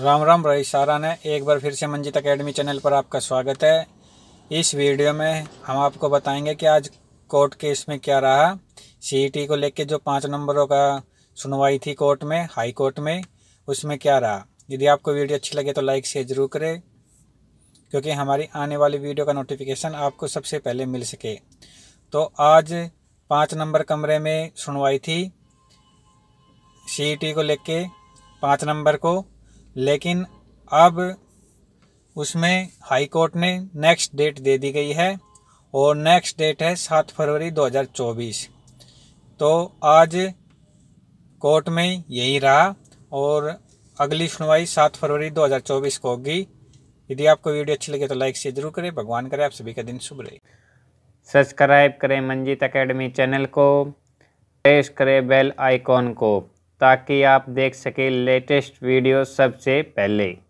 राम राम रही सारा ने एक बार फिर से मंजित अकेडमी चैनल पर आपका स्वागत है इस वीडियो में हम आपको बताएंगे कि आज कोर्ट केस में क्या रहा सीईटी e को लेकर जो पाँच नंबरों का सुनवाई थी कोर्ट में हाई कोर्ट में उसमें क्या रहा यदि आपको वीडियो अच्छी लगे तो लाइक शेयर जरूर करें क्योंकि हमारी आने वाली वीडियो का नोटिफिकेशन आपको सबसे पहले मिल सके तो आज पाँच नंबर कमरे में सुनवाई थी सीईटी e को लेके पाँच नंबर को लेकिन अब उसमें हाई कोर्ट ने नेक्स्ट डेट दे दी गई है और नेक्स्ट डेट है सात फरवरी 2024 तो आज कोर्ट में यही रहा और अगली सुनवाई सात फरवरी 2024 को होगी यदि आपको वीडियो अच्छी लगे तो लाइक से जरूर करें भगवान करे आप सभी का दिन शुभ रहे सब्सक्राइब करें मंजीत एकेडमी चैनल को प्रेस करें बेल आइकॉन को ताकि आप देख सकें लेटेस्ट वीडियो सबसे पहले